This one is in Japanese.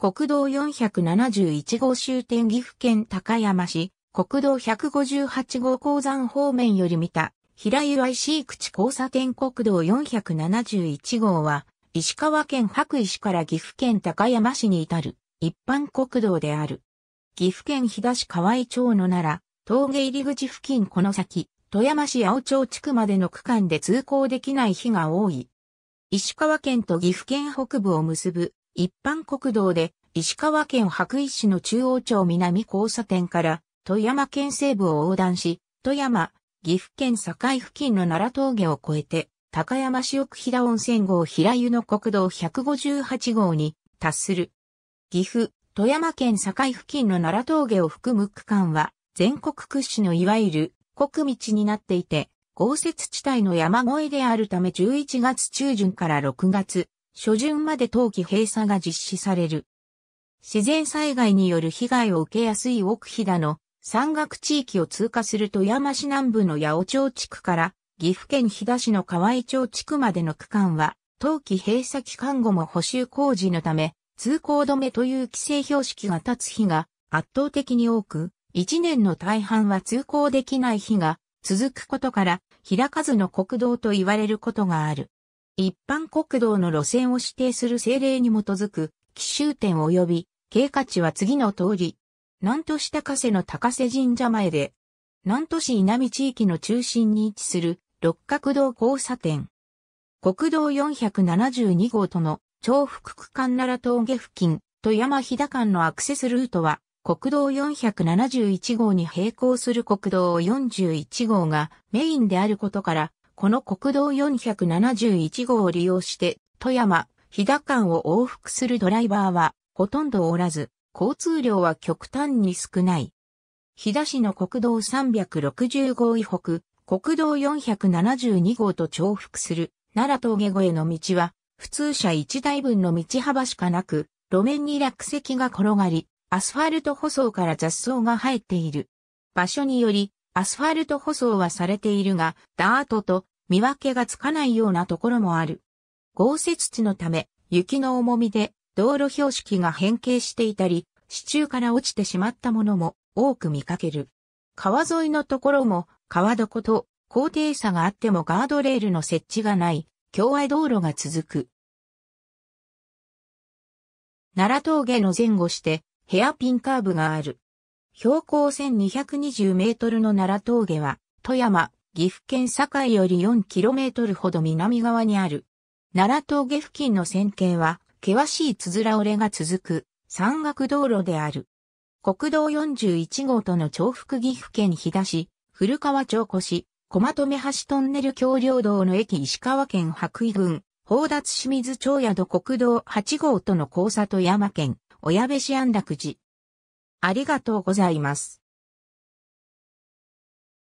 国道471号終点岐阜県高山市、国道158号鉱山方面より見た、平湯 IC 口交差点国道471号は、石川県白石から岐阜県高山市に至る一般国道である。岐阜県東河合町の奈良、峠入り口付近この先、富山市青町地区までの区間で通行できない日が多い。石川県と岐阜県北部を結ぶ一般国道で石川県白石市の中央町南交差点から富山県西部を横断し、富山、岐阜県境付近の奈良峠を越えて、高山市奥平温泉郷平湯の国道158号に達する。岐阜、富山県境付近の奈良峠を含む区間は、全国屈指のいわゆる国道になっていて、豪雪地帯の山越えであるため11月中旬から6月初旬まで冬季閉鎖が実施される。自然災害による被害を受けやすい奥飛騨の山岳地域を通過すると山市南部の八百町地区から岐阜県飛騨市の河合町地区までの区間は、冬季閉鎖期間後も補修工事のため、通行止めという規制標識が立つ日が圧倒的に多く、1年の大半は通行できない日が続くことから、開かずの国道と言われることがある。一般国道の路線を指定する政令に基づく、奇襲点及び、経過値は次の通り、南都市高瀬の高瀬神社前で、南都市稲美地域の中心に位置する六角道交差点。国道472号との重複区間奈良峠付近、富山日田間のアクセスルートは、国道471号に並行する国道41号がメインであることから、この国道471号を利用して、富山、日田間を往復するドライバーは、ほとんどおらず、交通量は極端に少ない。日田市の国道360号以北、国道472号と重複する奈良峠越えの道は、普通車1台分の道幅しかなく、路面に落石が転がり、アスファルト舗装から雑草が生えている。場所により、アスファルト舗装はされているが、ダートと見分けがつかないようなところもある。豪雪地のため、雪の重みで道路標識が変形していたり、支柱から落ちてしまったものも多く見かける。川沿いのところも川床と高低差があってもガードレールの設置がない境外道路が続く。奈良峠の前後してヘアピンカーブがある。標高1220メートルの奈良峠は富山、岐阜県境より 4km ほど南側にある。奈良峠付近の線形は、険しいつづら折れが続く、山岳道路である。国道41号との重複岐阜県飛騨市、古川町越、小まと橋トンネル橋梁道の駅石川県白衣郡、宝達清水町宿国道8号との交差と山県、小矢部市安楽寺。ありがとうございます。